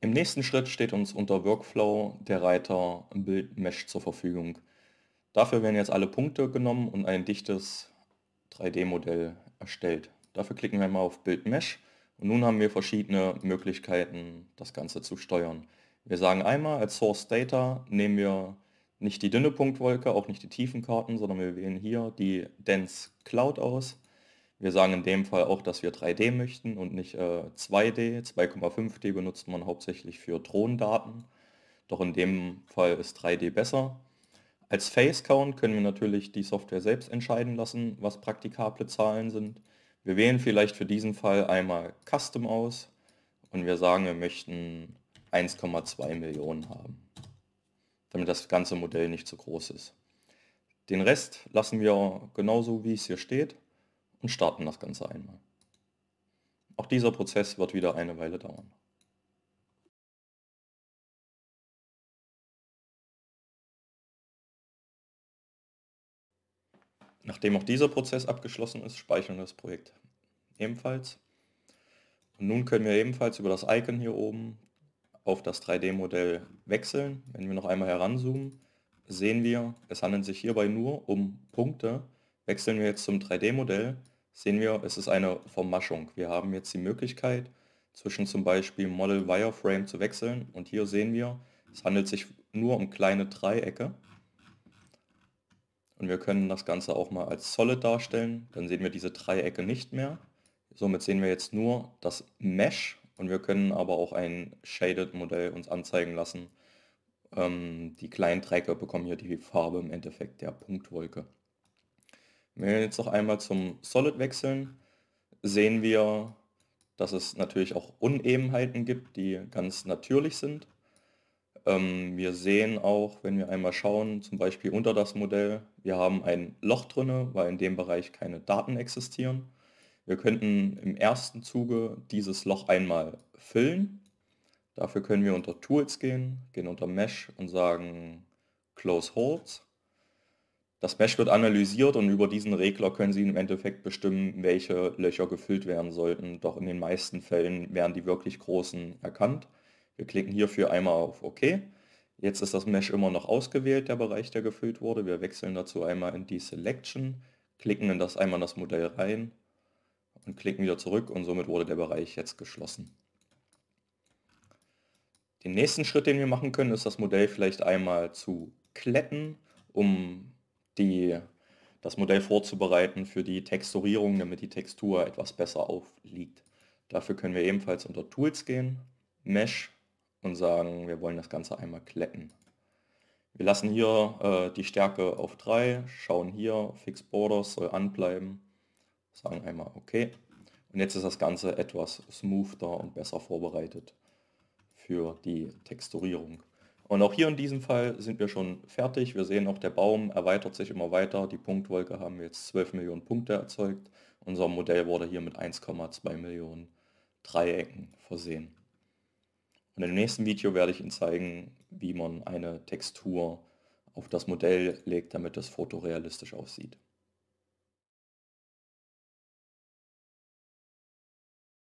Im nächsten Schritt steht uns unter Workflow der Reiter Build Mesh zur Verfügung. Dafür werden jetzt alle Punkte genommen und ein dichtes 3D-Modell erstellt. Dafür klicken wir mal auf Build Mesh und nun haben wir verschiedene Möglichkeiten, das Ganze zu steuern. Wir sagen einmal, als Source Data nehmen wir nicht die dünne Punktwolke, auch nicht die tiefen Karten, sondern wir wählen hier die Dense Cloud aus. Wir sagen in dem Fall auch, dass wir 3D möchten und nicht äh, 2D. 2,5D benutzt man hauptsächlich für Drohnendaten. Doch in dem Fall ist 3D besser. Als Face Count können wir natürlich die Software selbst entscheiden lassen, was praktikable Zahlen sind. Wir wählen vielleicht für diesen Fall einmal Custom aus und wir sagen, wir möchten 1,2 Millionen haben, damit das ganze Modell nicht zu groß ist. Den Rest lassen wir genauso, wie es hier steht und starten das Ganze einmal. Auch dieser Prozess wird wieder eine Weile dauern. Nachdem auch dieser Prozess abgeschlossen ist, speichern wir das Projekt ebenfalls. Und nun können wir ebenfalls über das Icon hier oben auf das 3D-Modell wechseln. Wenn wir noch einmal heranzoomen, sehen wir, es handelt sich hierbei nur um Punkte. Wechseln wir jetzt zum 3D-Modell, sehen wir, es ist eine Vermaschung. Wir haben jetzt die Möglichkeit, zwischen zum Beispiel Model Wireframe zu wechseln. Und hier sehen wir, es handelt sich nur um kleine Dreiecke. Und wir können das Ganze auch mal als Solid darstellen. Dann sehen wir diese Dreiecke nicht mehr. Somit sehen wir jetzt nur das Mesh und wir können aber auch ein Shaded Modell uns anzeigen lassen. Ähm, die kleinen Dreiecke bekommen hier die Farbe im Endeffekt der Punktwolke. Wenn wir jetzt noch einmal zum Solid wechseln, sehen wir, dass es natürlich auch Unebenheiten gibt, die ganz natürlich sind. Ähm, wir sehen auch, wenn wir einmal schauen, zum Beispiel unter das Modell, wir haben ein Loch drinne, weil in dem Bereich keine Daten existieren. Wir könnten im ersten Zuge dieses Loch einmal füllen. Dafür können wir unter Tools gehen, gehen unter Mesh und sagen Close Holds. Das Mesh wird analysiert und über diesen Regler können Sie im Endeffekt bestimmen, welche Löcher gefüllt werden sollten. Doch in den meisten Fällen werden die wirklich großen erkannt. Wir klicken hierfür einmal auf OK. Jetzt ist das Mesh immer noch ausgewählt, der Bereich, der gefüllt wurde. Wir wechseln dazu einmal in die Selection, klicken in das einmal in das Modell rein und klicken wieder zurück und somit wurde der Bereich jetzt geschlossen. Den nächsten Schritt, den wir machen können, ist das Modell vielleicht einmal zu kletten, um die, das Modell vorzubereiten für die Texturierung, damit die Textur etwas besser aufliegt. Dafür können wir ebenfalls unter Tools gehen, Mesh und sagen, wir wollen das Ganze einmal kletten. Wir lassen hier äh, die Stärke auf 3, schauen hier, Fix Borders soll anbleiben, sagen einmal OK. Und jetzt ist das Ganze etwas smoother und besser vorbereitet für die Texturierung. Und auch hier in diesem Fall sind wir schon fertig. Wir sehen auch, der Baum erweitert sich immer weiter. Die Punktwolke haben jetzt 12 Millionen Punkte erzeugt. Unser Modell wurde hier mit 1,2 Millionen Dreiecken versehen. Und im nächsten Video werde ich Ihnen zeigen, wie man eine Textur auf das Modell legt, damit es fotorealistisch aussieht.